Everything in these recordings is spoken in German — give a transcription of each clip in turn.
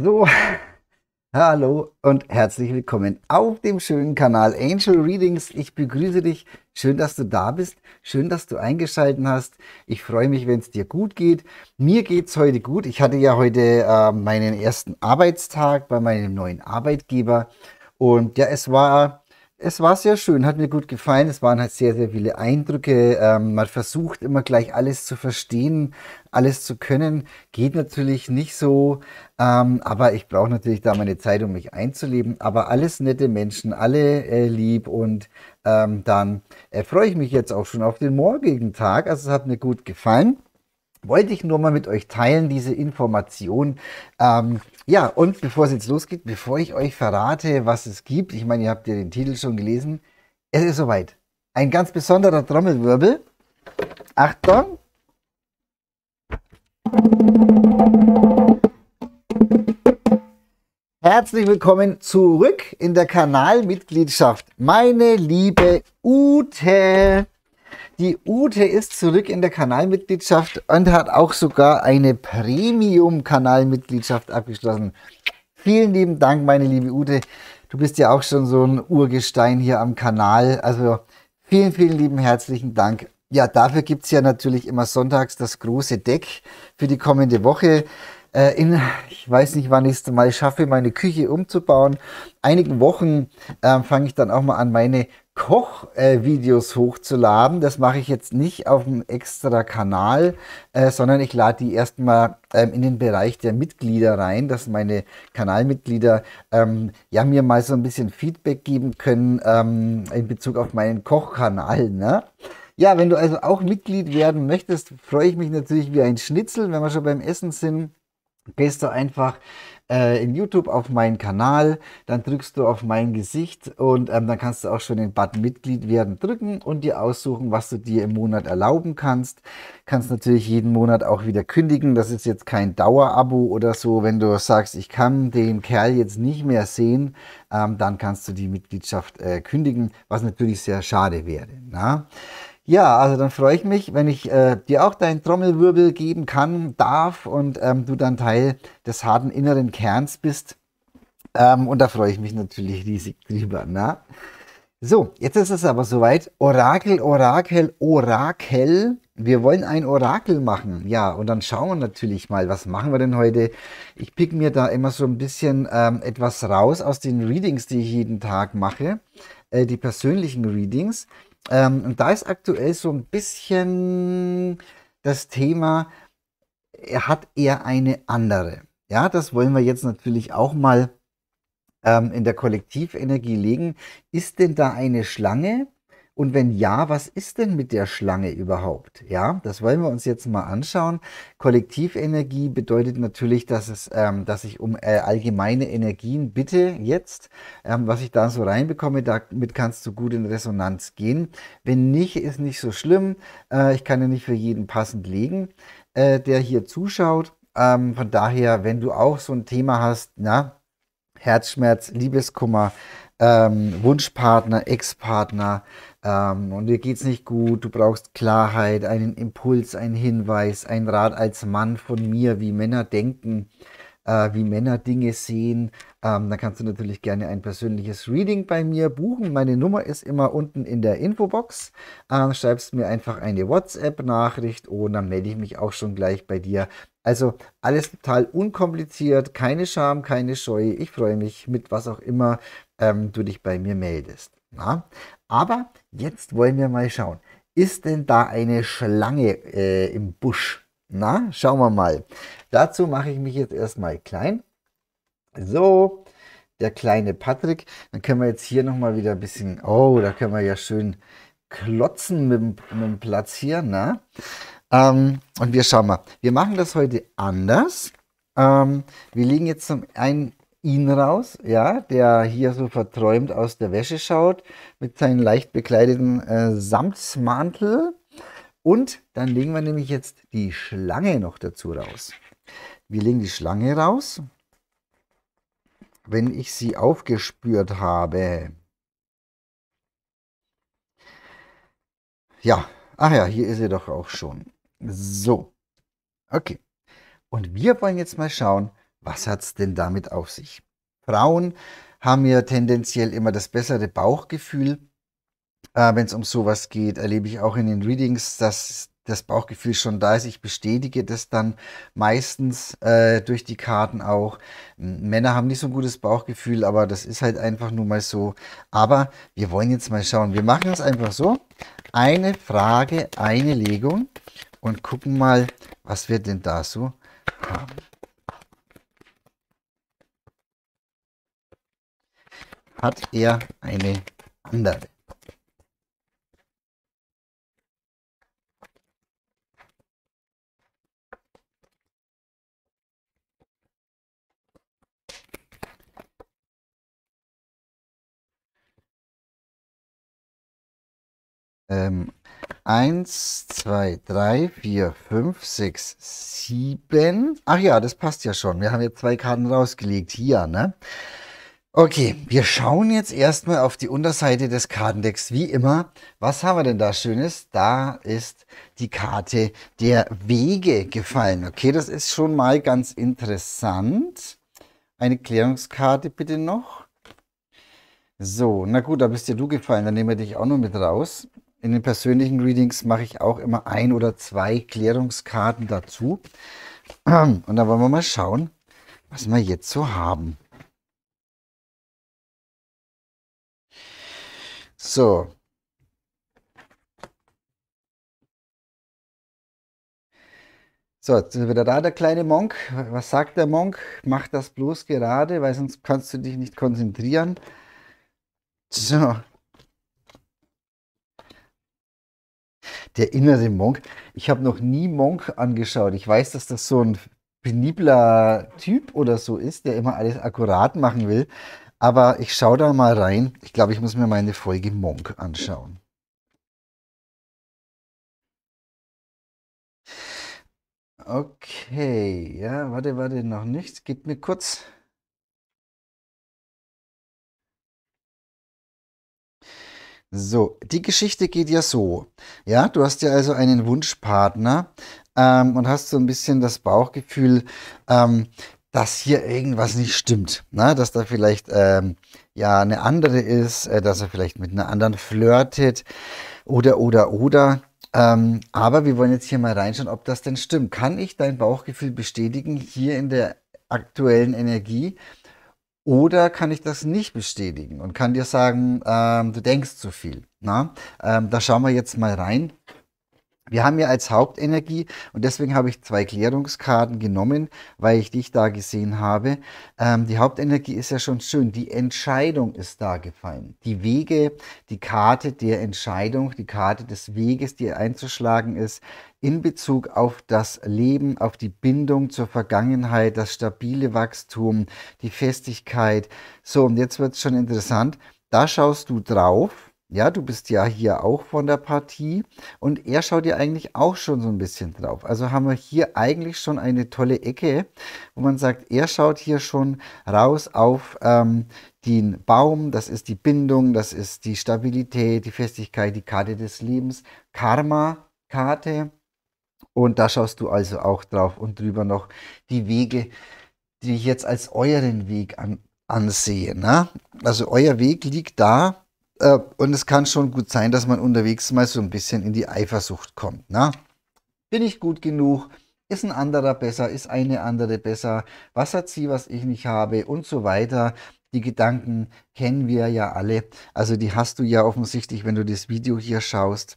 So, hallo und herzlich willkommen auf dem schönen Kanal Angel Readings. Ich begrüße dich. Schön, dass du da bist. Schön, dass du eingeschaltet hast. Ich freue mich, wenn es dir gut geht. Mir geht es heute gut. Ich hatte ja heute äh, meinen ersten Arbeitstag bei meinem neuen Arbeitgeber. Und ja, es war es war sehr schön, hat mir gut gefallen. Es waren halt sehr, sehr viele Eindrücke. Ähm, man versucht immer gleich alles zu verstehen, alles zu können. Geht natürlich nicht so, ähm, aber ich brauche natürlich da meine Zeit, um mich einzuleben. Aber alles nette Menschen, alle äh, lieb und ähm, dann äh, freue ich mich jetzt auch schon auf den morgigen Tag. Also es hat mir gut gefallen wollte ich nur mal mit euch teilen, diese Information. Ähm, ja, und bevor es jetzt losgeht, bevor ich euch verrate, was es gibt, ich meine, ihr habt ja den Titel schon gelesen, es ist soweit. Ein ganz besonderer Trommelwirbel. Achtung! Herzlich willkommen zurück in der Kanalmitgliedschaft, meine liebe Ute. Die Ute ist zurück in der Kanalmitgliedschaft und hat auch sogar eine Premium-Kanalmitgliedschaft abgeschlossen. Vielen lieben Dank, meine liebe Ute. Du bist ja auch schon so ein Urgestein hier am Kanal. Also vielen, vielen lieben herzlichen Dank. Ja, dafür gibt es ja natürlich immer sonntags das große Deck für die kommende Woche. Äh, in, ich weiß nicht, wann ich es mal schaffe, meine Küche umzubauen. Einigen Wochen äh, fange ich dann auch mal an, meine Kochvideos äh, hochzuladen. Das mache ich jetzt nicht auf einem extra Kanal, äh, sondern ich lade die erstmal ähm, in den Bereich der Mitglieder rein, dass meine Kanalmitglieder ähm, ja mir mal so ein bisschen Feedback geben können ähm, in Bezug auf meinen Kochkanal. Ne? Ja, wenn du also auch Mitglied werden möchtest, freue ich mich natürlich wie ein Schnitzel, wenn wir schon beim Essen sind. Gehst du einfach äh, in YouTube auf meinen Kanal, dann drückst du auf mein Gesicht und ähm, dann kannst du auch schon den Button Mitglied werden drücken und dir aussuchen, was du dir im Monat erlauben kannst. Kannst natürlich jeden Monat auch wieder kündigen. Das ist jetzt kein Dauerabo oder so. Wenn du sagst, ich kann den Kerl jetzt nicht mehr sehen, ähm, dann kannst du die Mitgliedschaft äh, kündigen, was natürlich sehr schade wäre. Na? Ja, also dann freue ich mich, wenn ich äh, dir auch deinen Trommelwirbel geben kann, darf und ähm, du dann Teil des harten inneren Kerns bist. Ähm, und da freue ich mich natürlich riesig drüber. Na? So, jetzt ist es aber soweit. Orakel, Orakel, Orakel. Wir wollen ein Orakel machen. Ja, und dann schauen wir natürlich mal, was machen wir denn heute? Ich pick mir da immer so ein bisschen ähm, etwas raus aus den Readings, die ich jeden Tag mache, äh, die persönlichen Readings. Ähm, und da ist aktuell so ein bisschen das Thema, er hat eher eine andere. Ja, das wollen wir jetzt natürlich auch mal ähm, in der Kollektivenergie legen. Ist denn da eine Schlange? Und wenn ja, was ist denn mit der Schlange überhaupt? Ja, das wollen wir uns jetzt mal anschauen. Kollektivenergie bedeutet natürlich, dass, es, ähm, dass ich um äh, allgemeine Energien bitte jetzt, ähm, was ich da so reinbekomme, damit kannst du gut in Resonanz gehen. Wenn nicht, ist nicht so schlimm. Äh, ich kann ja nicht für jeden passend legen, äh, der hier zuschaut. Ähm, von daher, wenn du auch so ein Thema hast, na, Herzschmerz, Liebeskummer, ähm, Wunschpartner, Ex-Partner, ähm, und dir geht's nicht gut, du brauchst Klarheit, einen Impuls, einen Hinweis, einen Rat als Mann von mir, wie Männer denken, äh, wie Männer Dinge sehen, ähm, dann kannst du natürlich gerne ein persönliches Reading bei mir buchen. Meine Nummer ist immer unten in der Infobox. Ähm, schreibst mir einfach eine WhatsApp-Nachricht und dann melde ich mich auch schon gleich bei dir. Also alles total unkompliziert, keine Scham, keine Scheu. Ich freue mich mit was auch immer ähm, du dich bei mir meldest. Na? Aber Jetzt wollen wir mal schauen. Ist denn da eine Schlange äh, im Busch? Na, schauen wir mal. Dazu mache ich mich jetzt erstmal klein. So, der kleine Patrick. Dann können wir jetzt hier nochmal wieder ein bisschen... Oh, da können wir ja schön klotzen mit, mit dem Platz hier. Na? Ähm, und wir schauen mal. Wir machen das heute anders. Ähm, wir legen jetzt zum einen ihn raus, ja, der hier so verträumt aus der Wäsche schaut, mit seinem leicht bekleideten äh, Samtmantel. Und dann legen wir nämlich jetzt die Schlange noch dazu raus. Wir legen die Schlange raus, wenn ich sie aufgespürt habe. Ja, ach ja, hier ist sie doch auch schon. So, okay. Und wir wollen jetzt mal schauen, was hat's denn damit auf sich? Frauen haben ja tendenziell immer das bessere Bauchgefühl. Äh, Wenn es um sowas geht, erlebe ich auch in den Readings, dass das Bauchgefühl schon da ist. Ich bestätige das dann meistens äh, durch die Karten auch. Männer haben nicht so ein gutes Bauchgefühl, aber das ist halt einfach nur mal so. Aber wir wollen jetzt mal schauen. Wir machen es einfach so. Eine Frage, eine Legung und gucken mal, was wir denn da so haben. hat er eine andere. Ähm, 1, 2, 3, 4, 5, 6, 7. Ach ja, das passt ja schon. Wir haben jetzt zwei Karten rausgelegt. Hier, ne? Okay, wir schauen jetzt erstmal auf die Unterseite des Kartendecks. Wie immer, was haben wir denn da Schönes? Da ist die Karte der Wege gefallen. Okay, das ist schon mal ganz interessant. Eine Klärungskarte bitte noch. So, na gut, da bist ja du gefallen, dann nehmen wir dich auch noch mit raus. In den persönlichen Readings mache ich auch immer ein oder zwei Klärungskarten dazu. Und dann wollen wir mal schauen, was wir jetzt so haben. So. So, jetzt sind wir wieder da, der kleine Monk. Was sagt der Monk? Mach das bloß gerade, weil sonst kannst du dich nicht konzentrieren. So. Der innere Monk. Ich habe noch nie Monk angeschaut. Ich weiß, dass das so ein penibler Typ oder so ist, der immer alles akkurat machen will. Aber ich schaue da mal rein. Ich glaube, ich muss mir meine Folge Monk anschauen. Okay, ja, warte, warte, noch nicht. Gib mir kurz. So, die Geschichte geht ja so. Ja, du hast ja also einen Wunschpartner ähm, und hast so ein bisschen das Bauchgefühl, ähm, dass hier irgendwas nicht stimmt. Ne? Dass da vielleicht ähm, ja eine andere ist, äh, dass er vielleicht mit einer anderen flirtet oder, oder, oder. Ähm, aber wir wollen jetzt hier mal reinschauen, ob das denn stimmt. Kann ich dein Bauchgefühl bestätigen hier in der aktuellen Energie? Oder kann ich das nicht bestätigen und kann dir sagen, ähm, du denkst zu viel? Na? Ne? Ähm, da schauen wir jetzt mal rein. Wir haben ja als Hauptenergie, und deswegen habe ich zwei Klärungskarten genommen, weil ich dich da gesehen habe, ähm, die Hauptenergie ist ja schon schön, die Entscheidung ist da gefallen. Die Wege, die Karte der Entscheidung, die Karte des Weges, die einzuschlagen ist, in Bezug auf das Leben, auf die Bindung zur Vergangenheit, das stabile Wachstum, die Festigkeit. So, und jetzt wird es schon interessant. Da schaust du drauf ja, du bist ja hier auch von der Partie und er schaut ja eigentlich auch schon so ein bisschen drauf. Also haben wir hier eigentlich schon eine tolle Ecke, wo man sagt, er schaut hier schon raus auf ähm, den Baum, das ist die Bindung, das ist die Stabilität, die Festigkeit, die Karte des Lebens, Karma-Karte. Und da schaust du also auch drauf und drüber noch die Wege, die ich jetzt als euren Weg an, ansehe. Ne? Also euer Weg liegt da, äh, und es kann schon gut sein, dass man unterwegs mal so ein bisschen in die Eifersucht kommt. Na? Ne? Bin ich gut genug? Ist ein anderer besser? Ist eine andere besser? Was hat sie, was ich nicht habe? Und so weiter. Die Gedanken kennen wir ja alle. Also die hast du ja offensichtlich, wenn du das Video hier schaust.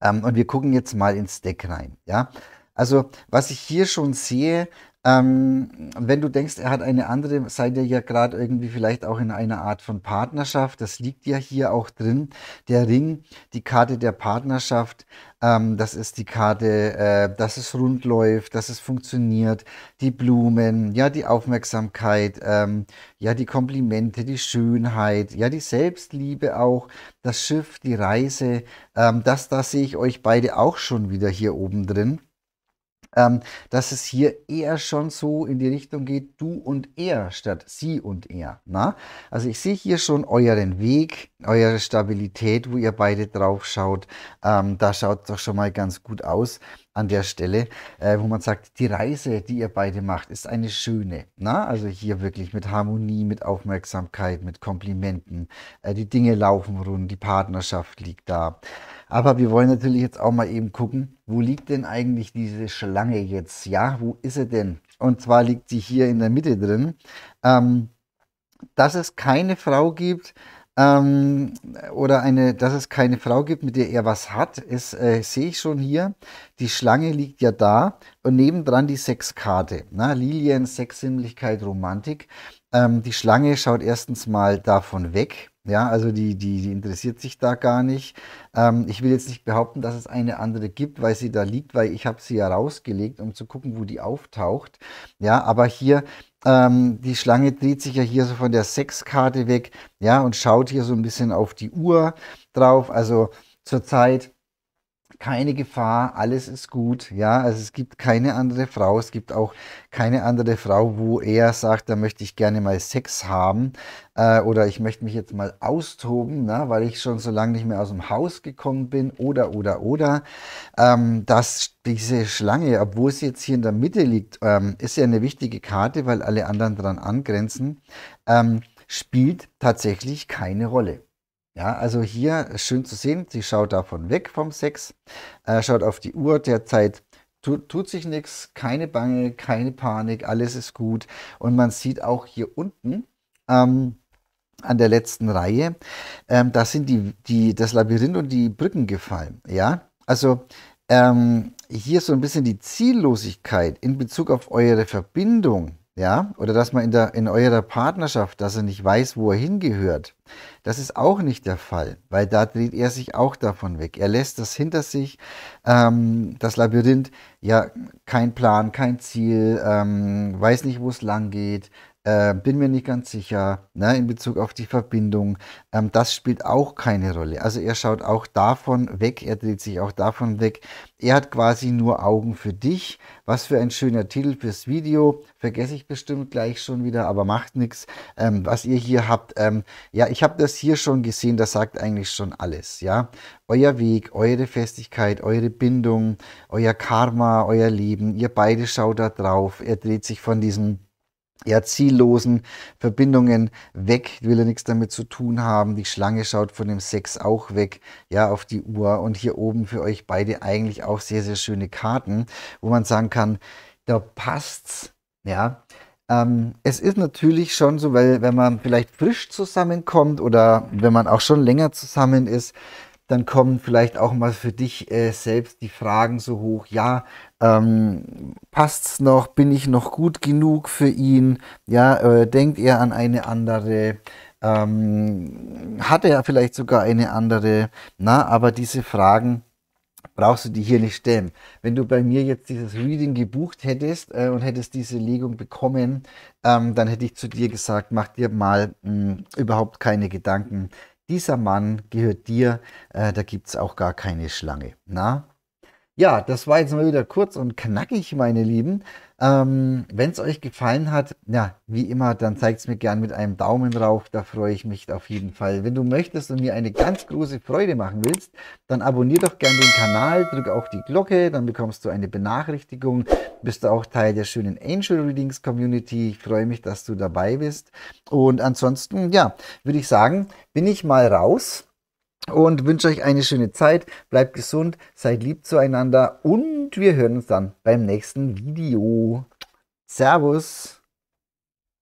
Ähm, und wir gucken jetzt mal ins Deck rein. Ja? Also was ich hier schon sehe, ähm, wenn du denkst, er hat eine andere, seid ihr ja gerade irgendwie vielleicht auch in einer Art von Partnerschaft. Das liegt ja hier auch drin. Der Ring, die Karte der Partnerschaft, ähm, das ist die Karte, äh, dass es rund läuft, dass es funktioniert, die Blumen, ja, die Aufmerksamkeit, ähm, ja, die Komplimente, die Schönheit, ja, die Selbstliebe auch, das Schiff, die Reise, ähm, das, da sehe ich euch beide auch schon wieder hier oben drin ähm, dass es hier eher schon so in die Richtung geht, du und er statt sie und er. Na? Also ich sehe hier schon euren Weg, eure Stabilität, wo ihr beide drauf schaut. Ähm, da schaut es doch schon mal ganz gut aus an der Stelle, äh, wo man sagt, die Reise, die ihr beide macht, ist eine schöne. Na? Also hier wirklich mit Harmonie, mit Aufmerksamkeit, mit Komplimenten. Äh, die Dinge laufen rund, die Partnerschaft liegt da. Aber wir wollen natürlich jetzt auch mal eben gucken, wo liegt denn eigentlich diese Schlange jetzt? Ja, wo ist sie denn? Und zwar liegt sie hier in der Mitte drin. Ähm, dass es keine Frau gibt, ähm, oder eine, dass es keine Frau gibt, mit der er was hat, ist, äh, sehe ich schon hier. Die Schlange liegt ja da und nebendran die Sexkarte. Na, ne? Lilien, Sex, Sinnlichkeit, Romantik. Ähm, die Schlange schaut erstens mal davon weg. Ja, also die, die, die interessiert sich da gar nicht. Ähm, ich will jetzt nicht behaupten, dass es eine andere gibt, weil sie da liegt, weil ich habe sie ja rausgelegt, um zu gucken, wo die auftaucht. Ja, aber hier ähm, die Schlange dreht sich ja hier so von der Sexkarte weg, ja, und schaut hier so ein bisschen auf die Uhr drauf. Also zurzeit keine Gefahr, alles ist gut. Ja, also es gibt keine andere Frau, es gibt auch keine andere Frau, wo er sagt, da möchte ich gerne mal Sex haben äh, oder ich möchte mich jetzt mal austoben, na, weil ich schon so lange nicht mehr aus dem Haus gekommen bin oder oder oder. Ähm, dass diese Schlange, obwohl sie jetzt hier in der Mitte liegt, ähm, ist ja eine wichtige Karte, weil alle anderen dran angrenzen, ähm, spielt tatsächlich keine Rolle. Ja, also hier schön zu sehen, sie schaut davon weg vom Sex, äh, schaut auf die Uhr derzeit. Tut, tut sich nichts, keine Bange, keine Panik, alles ist gut. Und man sieht auch hier unten, ähm, an der letzten Reihe, ähm, da sind die, die, das Labyrinth und die Brücken gefallen. Ja, also ähm, hier so ein bisschen die Ziellosigkeit in Bezug auf eure Verbindung ja, oder dass man in, der, in eurer Partnerschaft, dass er nicht weiß, wo er hingehört. Das ist auch nicht der Fall, weil da dreht er sich auch davon weg. Er lässt das hinter sich, ähm, das Labyrinth, ja, kein Plan, kein Ziel, ähm, weiß nicht, wo es lang geht, äh, bin mir nicht ganz sicher, ne, in Bezug auf die Verbindung. Ähm, das spielt auch keine Rolle. Also er schaut auch davon weg, er dreht sich auch davon weg. Er hat quasi nur Augen für dich. Was für ein schöner Titel fürs Video. Vergesse ich bestimmt gleich schon wieder, aber macht nichts. Ähm, was ihr hier habt, ähm, ja, ich habe das hier schon gesehen, das sagt eigentlich schon alles, ja. Euer Weg, eure Festigkeit, eure Bindung, euer Karma, euer Leben, ihr beide schaut da drauf. Er dreht sich von diesem ja, ziellosen Verbindungen weg, will er nichts damit zu tun haben. Die Schlange schaut von dem Sex auch weg, ja, auf die Uhr. Und hier oben für euch beide eigentlich auch sehr, sehr schöne Karten, wo man sagen kann, da passt's, ja. Ähm, es ist natürlich schon so, weil wenn man vielleicht frisch zusammenkommt oder wenn man auch schon länger zusammen ist, dann kommen vielleicht auch mal für dich äh, selbst die Fragen so hoch, ja, ähm, es noch, bin ich noch gut genug für ihn, ja, äh, denkt er an eine andere, ähm, hat er vielleicht sogar eine andere, na, aber diese Fragen, brauchst du die hier nicht stellen. Wenn du bei mir jetzt dieses Reading gebucht hättest äh, und hättest diese Legung bekommen, ähm, dann hätte ich zu dir gesagt, mach dir mal mh, mm, überhaupt keine Gedanken dieser Mann gehört dir, äh, da gibt es auch gar keine Schlange. Na, ja, das war jetzt mal wieder kurz und knackig, meine Lieben. Ähm, Wenn es euch gefallen hat, ja, wie immer, dann zeigt es mir gern mit einem Daumen rauf. Da freue ich mich auf jeden Fall. Wenn du möchtest und mir eine ganz große Freude machen willst, dann abonnier doch gern den Kanal, drück auch die Glocke, dann bekommst du eine Benachrichtigung. Bist du auch Teil der schönen Angel Readings Community. Ich freue mich, dass du dabei bist. Und ansonsten, ja, würde ich sagen, bin ich mal raus und wünsche euch eine schöne Zeit. Bleibt gesund, seid lieb zueinander und wir hören uns dann beim nächsten Video. Servus!